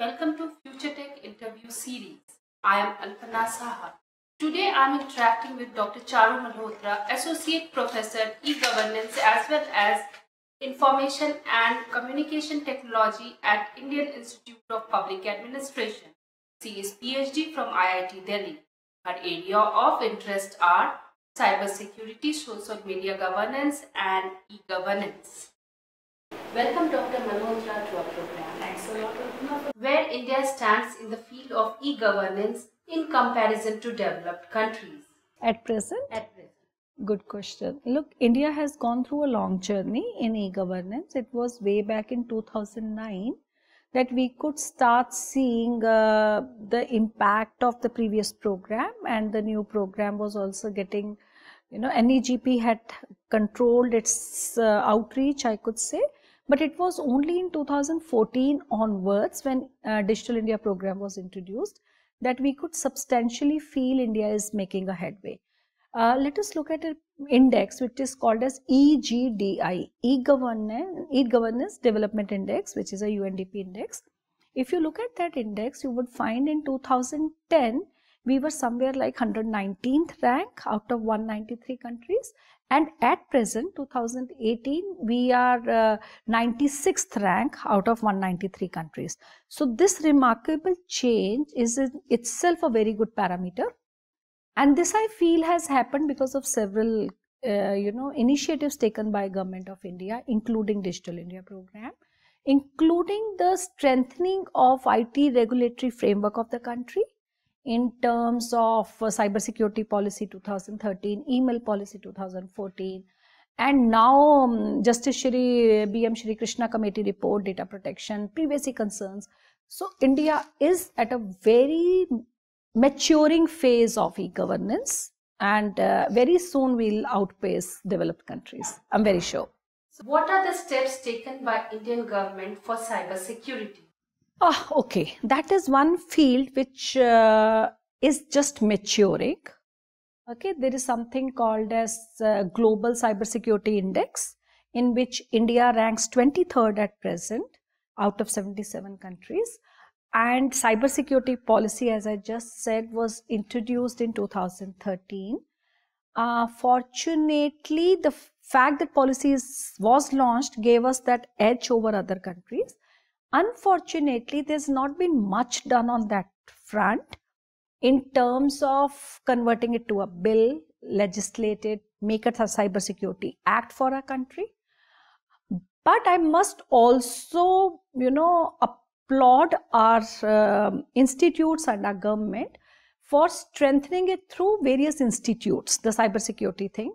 Welcome to Future Tech interview series. I am Alpana Saha. Today I am interacting with Dr. Charu Malhotra, Associate Professor E-Governance as well as Information and Communication Technology at Indian Institute of Public Administration. She is PhD from IIT Delhi. Her area of interest are cybersecurity, social media governance and e-governance. Welcome Dr. Malhotra to our program. Thanks a lot. Where India stands in the field of e-governance in comparison to developed countries? At present? At present. Good question. Look, India has gone through a long journey in e-governance. It was way back in 2009 that we could start seeing uh, the impact of the previous program and the new program was also getting, you know, NEGP had controlled its uh, outreach, I could say but it was only in 2014 onwards when uh, Digital India program was introduced that we could substantially feel India is making a headway. Uh, let us look at an index which is called as EGDI, E-Governance, E-Governance Development Index, which is a UNDP index. If you look at that index, you would find in 2010, we were somewhere like 119th rank out of 193 countries and at present 2018 we are uh, 96th rank out of 193 countries so this remarkable change is itself a very good parameter and this i feel has happened because of several uh, you know initiatives taken by government of india including digital india program including the strengthening of it regulatory framework of the country in terms of uh, cybersecurity policy 2013, email policy 2014, and now um, Justice Shri B.M. Shri Krishna Committee report, data protection, privacy concerns. So India is at a very maturing phase of e-governance and uh, very soon we'll outpace developed countries. I'm very sure. So what are the steps taken by Indian government for cybersecurity? Oh, okay, that is one field which uh, is just maturing. Okay, there is something called as uh, Global Cybersecurity Index in which India ranks 23rd at present out of 77 countries. And cybersecurity policy, as I just said, was introduced in 2013. Uh, fortunately, the fact that policy was launched gave us that edge over other countries Unfortunately, there's not been much done on that front in terms of converting it to a bill, legislated, make it a cybersecurity act for our country. But I must also, you know, applaud our uh, institutes and our government for strengthening it through various institutes, the cybersecurity thing.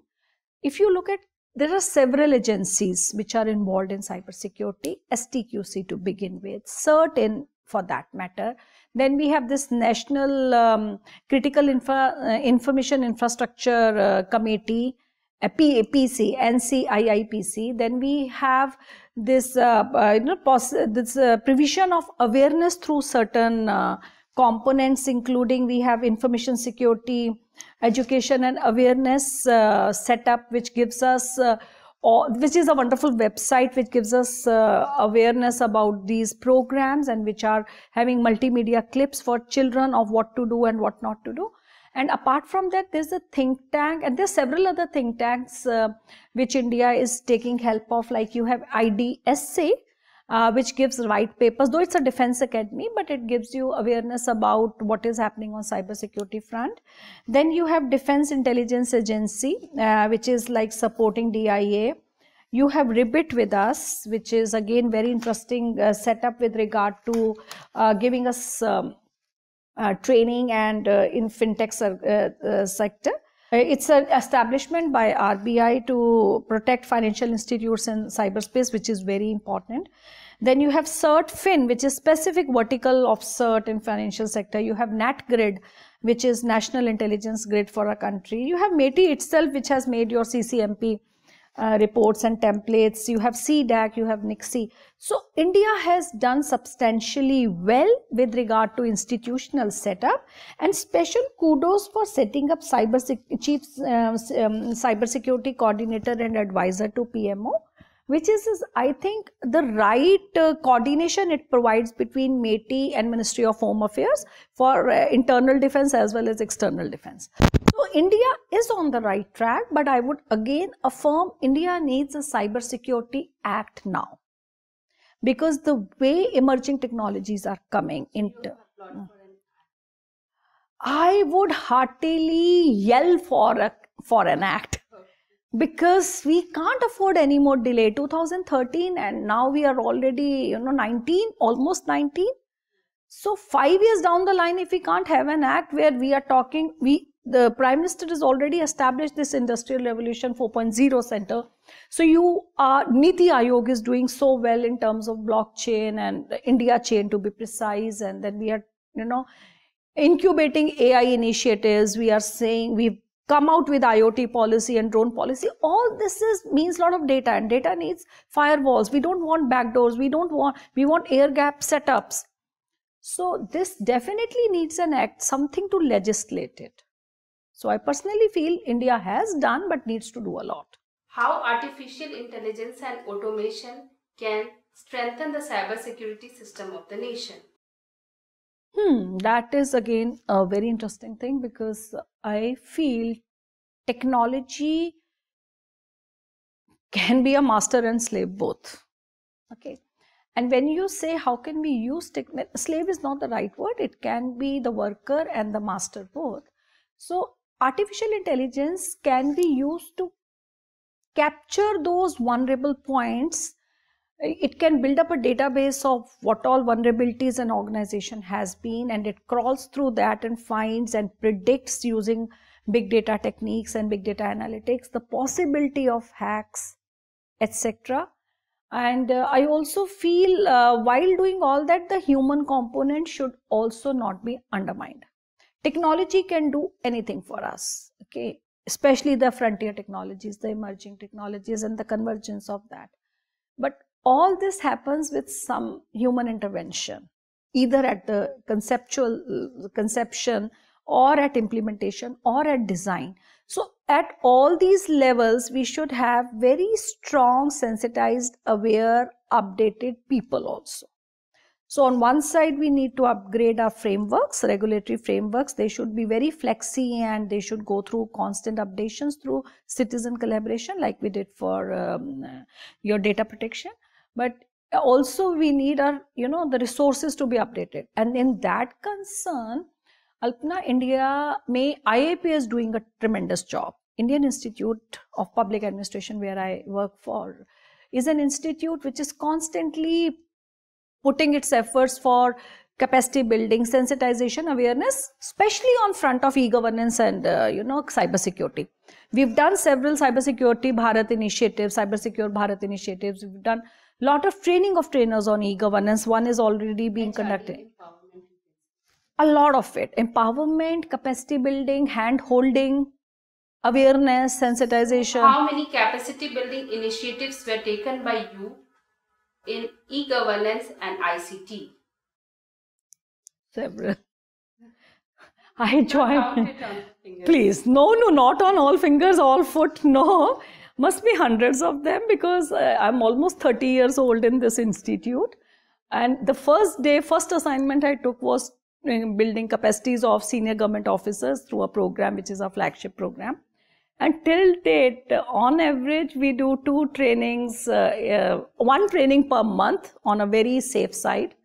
If you look at there are several agencies which are involved in cybersecurity, STQC to begin with, CERT for that matter. Then we have this National um, Critical Infra, uh, Information Infrastructure uh, Committee, uh, PC, NCIIPC. Then we have this, uh, uh, you know, this uh, provision of awareness through certain components, including we have information security education and awareness uh, setup which gives us uh, all, which is a wonderful website which gives us uh, awareness about these programs and which are having multimedia clips for children of what to do and what not to do and apart from that there's a think tank and there's several other think tanks uh, which india is taking help of like you have idsa uh, which gives white papers, though it's a defense academy, but it gives you awareness about what is happening on cybersecurity front. Then you have Defense Intelligence Agency, uh, which is like supporting DIA. You have Ribbit with us, which is again very interesting uh, setup with regard to uh, giving us um, uh, training and uh, in fintech sector. Uh, it's an establishment by RBI to protect financial institutes in cyberspace, which is very important. Then you have CERT Fin, which is specific vertical of CERT in financial sector. You have NAT Grid, which is National Intelligence Grid for a country. You have METI itself, which has made your CCMP uh, reports and templates. You have CDAC, you have NICSI. So India has done substantially well with regard to institutional setup and special kudos for setting up cyber chief uh, um, cybersecurity coordinator and advisor to PMO which is, is, I think, the right uh, coordination it provides between METI and Ministry of Home Affairs for uh, internal defense as well as external defense. India is on the right track, but I would again affirm India needs a Cybersecurity Act now. Because the way emerging technologies are coming into. I would heartily yell for, a, for an act because we can't afford any more delay 2013 and now we are already you know 19 almost 19 so 5 years down the line if we can't have an act where we are talking we the prime minister has already established this industrial revolution 4.0 center so you are niti ayog is doing so well in terms of blockchain and india chain to be precise and then we are you know incubating ai initiatives we are saying we've come out with iot policy and drone policy all this is means a lot of data and data needs firewalls we don't want backdoors we don't want we want air gap setups so this definitely needs an act something to legislate it so I personally feel India has done but needs to do a lot. How artificial intelligence and automation can strengthen the cybersecurity system of the nation? Hmm, that is again a very interesting thing because I feel technology can be a master and slave both. Okay. And when you say how can we use slave is not the right word. It can be the worker and the master both. So artificial intelligence can be used to capture those vulnerable points it can build up a database of what all vulnerabilities an organization has been and it crawls through that and finds and predicts using big data techniques and big data analytics the possibility of hacks etc and uh, i also feel uh, while doing all that the human component should also not be undermined Technology can do anything for us, okay, especially the frontier technologies, the emerging technologies, and the convergence of that. But all this happens with some human intervention, either at the conceptual uh, conception or at implementation or at design. So at all these levels, we should have very strong, sensitized, aware, updated people also. So on one side, we need to upgrade our frameworks, regulatory frameworks. They should be very flexy and they should go through constant updations through citizen collaboration like we did for um, uh, your data protection. But also we need our, you know, the resources to be updated. And in that concern, Alpna India may IAP is doing a tremendous job. Indian Institute of Public Administration where I work for is an institute which is constantly putting its efforts for capacity building, sensitization, awareness, especially on front of e-governance and uh, you know cybersecurity. We've done several cybersecurity Bharat initiatives, cybersecure Bharat initiatives. We've done a lot of training of trainers on e-governance. One is already being conducted. A lot of it: empowerment, capacity building, hand holding, awareness, sensitization. How many capacity building initiatives were taken by you in e-governance and ICT? Several. I joined. Please, no, no, not on all fingers, all foot, no. Must be hundreds of them because uh, I'm almost 30 years old in this institute. And the first day, first assignment I took was building capacities of senior government officers through a program which is our flagship program. And till date, on average, we do two trainings, uh, uh, one training per month on a very safe side.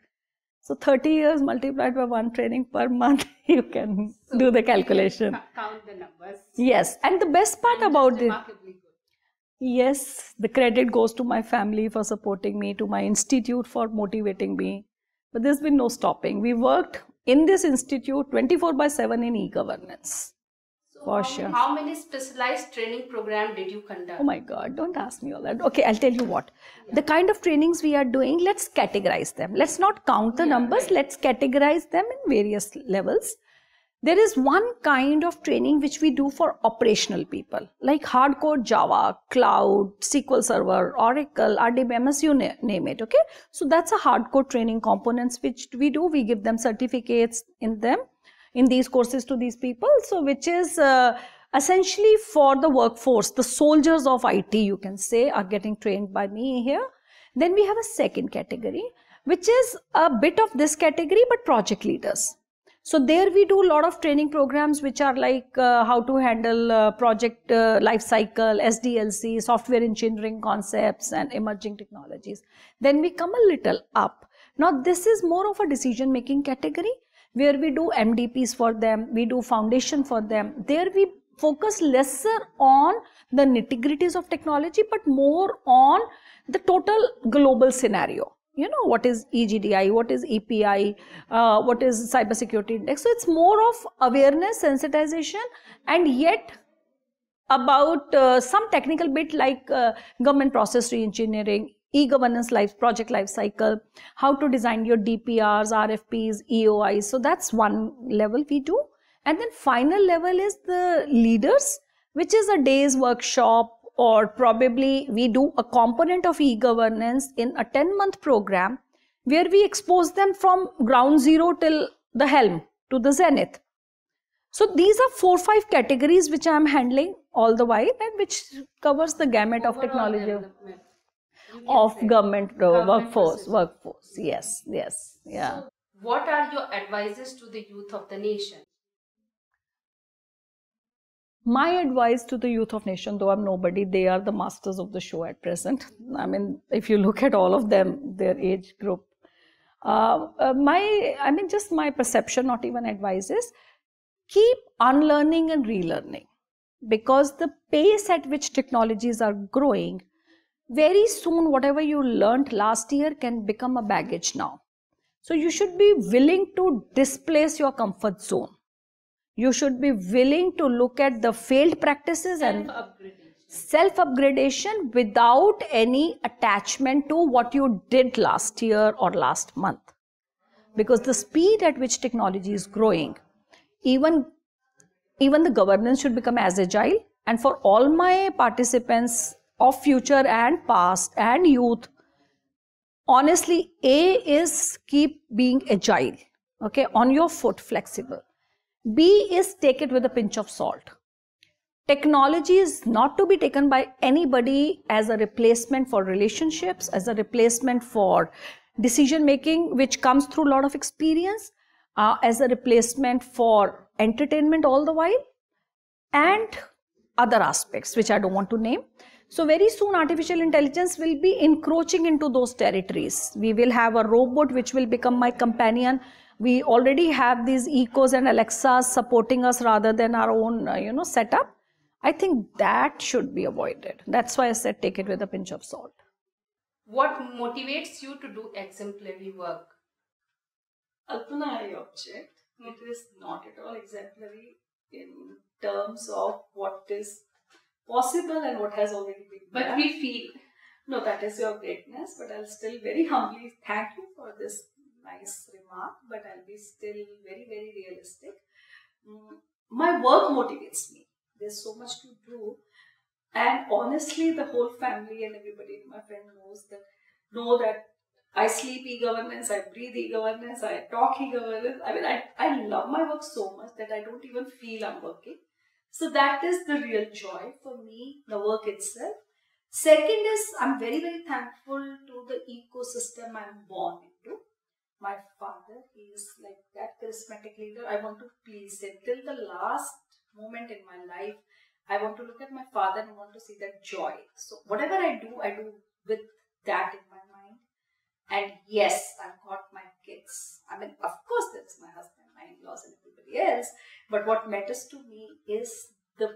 So 30 years multiplied by one training per month, you can so do the calculation. Count the numbers. Yes, and the best part and about this. Yes, the credit goes to my family for supporting me, to my institute for motivating me. But there's been no stopping. We worked in this institute 24 by 7 in e governance. So For sure. How many specialized training program did you conduct? Oh my God, don't ask me all that. Okay, I'll tell you what. Yeah. The kind of trainings we are doing, let's categorize them. Let's not count the yeah, numbers, right. let's categorize them in various levels. There is one kind of training which we do for operational people, like hardcore Java, cloud, SQL Server, Oracle, RDBMS, you name it, okay? So that's a hardcore training components which we do. We give them certificates in them in these courses to these people. So which is uh, essentially for the workforce, the soldiers of IT, you can say, are getting trained by me here. Then we have a second category, which is a bit of this category, but project leaders. So there we do a lot of training programs which are like uh, how to handle uh, project uh, life cycle, SDLC, software engineering concepts and emerging technologies. Then we come a little up. Now this is more of a decision making category where we do MDPs for them, we do foundation for them. There we focus lesser on the nitty-gritties of technology, but more on the total global scenario. You know, what is EGDI, what is EPI, uh, what is cybersecurity index. So it's more of awareness, sensitization, and yet about uh, some technical bit like uh, government process reengineering, e-governance life project life cycle how to design your dprs rfps eois so that's one level we do and then final level is the leaders which is a day's workshop or probably we do a component of e-governance in a 10 month program where we expose them from ground zero till the helm to the zenith so these are four five categories which i am handling all the while and which covers the gamut Overall of technology of government, uh, government workforce. Workforce, yes, yes, yeah. So what are your advices to the youth of the nation? my advice to the youth of nation though i'm nobody they are the masters of the show at present i mean if you look at all of them their age group uh, uh, my i mean just my perception not even advice is keep unlearning and relearning because the pace at which technologies are growing very soon whatever you learned last year can become a baggage now. So you should be willing to displace your comfort zone. You should be willing to look at the failed practices and self upgradation without any attachment to what you did last year or last month. Because the speed at which technology is growing, even, even the governance should become as agile. And for all my participants of future and past and youth honestly a is keep being agile okay on your foot flexible b is take it with a pinch of salt technology is not to be taken by anybody as a replacement for relationships as a replacement for decision making which comes through a lot of experience uh, as a replacement for entertainment all the while and other aspects which i don't want to name so very soon artificial intelligence will be encroaching into those territories. We will have a robot which will become my companion. We already have these Ecos and Alexas supporting us rather than our own, uh, you know, setup. I think that should be avoided. That's why I said take it with a pinch of salt. What motivates you to do exemplary work? Alpana object. It is not at all exemplary in terms of what is possible and what has already been but done. But we feel. No, that is your greatness, but I'll still very humbly thank you for this nice remark, but I'll be still very, very realistic. Mm, my work motivates me. There's so much to do. And honestly, the whole family and everybody, my friend knows that, know that I sleep e-governance, I breathe e-governance, I talk e-governance. I mean, I, I love my work so much that I don't even feel I'm working. So that is the real joy for me, the work itself. Second is I'm very, very thankful to the ecosystem I'm born into. My father, he is like that charismatic leader. I want to please him till the last moment in my life. I want to look at my father and want to see that joy. So whatever I do, I do with that in my mind. And yes, I've got my kids. I mean, of course, that's my husband, my in-laws, and yes but what matters to me is the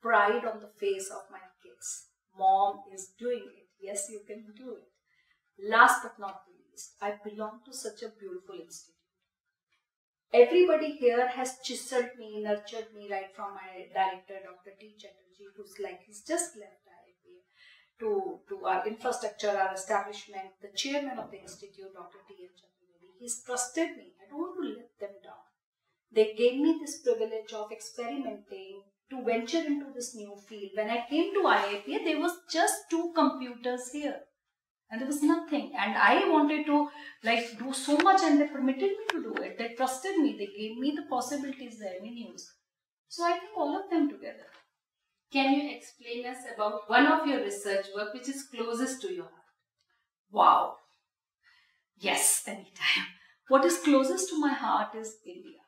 pride on the face of my kids mom is doing it yes you can do it last but not least i belong to such a beautiful institute everybody here has chiseled me nurtured me right from my director dr t chatterjee who's like he's just left to, to our infrastructure, our establishment, the chairman of the institute, Dr. T. N. Chaturvedi, he's trusted me. I don't want to let them down. They gave me this privilege of experimenting to venture into this new field. When I came to IAPA, there was just two computers here and there was nothing. And I wanted to like do so much and they permitted me to do it. They trusted me. They gave me the possibilities, the avenues. So I think all of them together. Can you explain us about one of your research work which is closest to your heart? Wow. Yes, anytime. What is closest to my heart is India.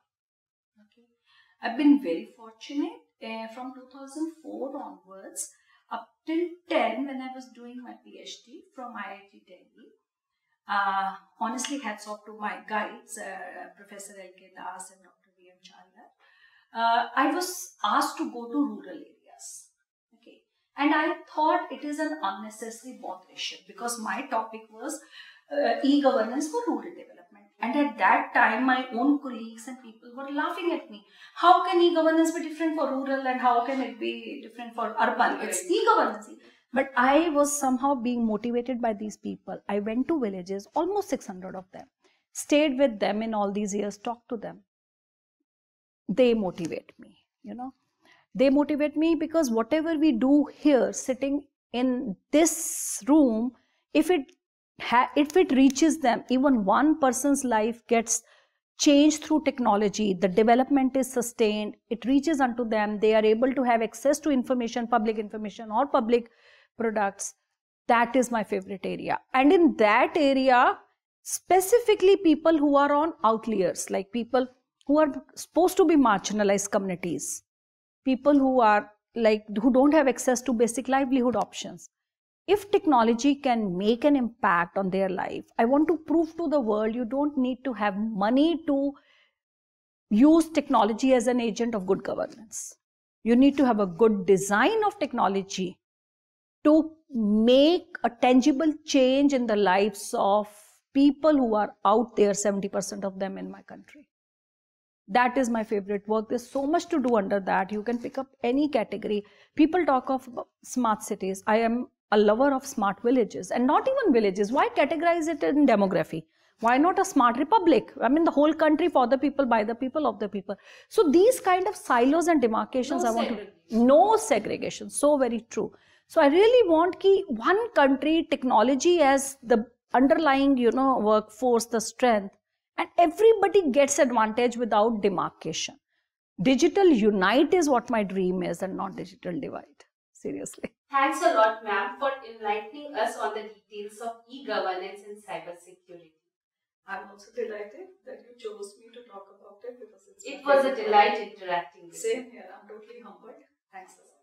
I've been very fortunate uh, from 2004 onwards up till 10 when I was doing my PhD from IIT Delhi. Uh, honestly, hats off to my guides, uh, Professor L.K. Das and Dr. V.M. Chandler. Uh, I was asked to go to rural areas. Okay. And I thought it is an unnecessary botheration because my topic was uh, e-governance for rural development. And at that time, my own colleagues and people were laughing at me. How can e-governance be different for rural and how can it be different for urban? It's e-governance. But I was somehow being motivated by these people. I went to villages, almost 600 of them, stayed with them in all these years, talked to them. They motivate me, you know. They motivate me because whatever we do here, sitting in this room, if it if it reaches them, even one person's life gets changed through technology. The development is sustained. It reaches unto them. They are able to have access to information, public information or public products. That is my favorite area. And in that area, specifically people who are on outliers, like people who are supposed to be marginalized communities, people who are like who don't have access to basic livelihood options if technology can make an impact on their life, I want to prove to the world you don't need to have money to use technology as an agent of good governance. You need to have a good design of technology to make a tangible change in the lives of people who are out there, 70% of them in my country. That is my favorite work. There's so much to do under that. You can pick up any category. People talk of smart cities. I am a lover of smart villages and not even villages. Why categorize it in demography? Why not a smart republic? I mean, the whole country for the people, by the people, of the people. So these kind of silos and demarcations, no I want to no segregation. So very true. So I really want ki one country, technology as the underlying, you know, workforce, the strength, and everybody gets advantage without demarcation. Digital unite is what my dream is, and not digital divide seriously. Thanks a lot, ma'am, for enlightening us on the details of e-governance and cybersecurity. I'm also delighted that you chose me to talk about it because it was a delight interacting with Same you. Same here. I'm totally humbled. Thanks a lot.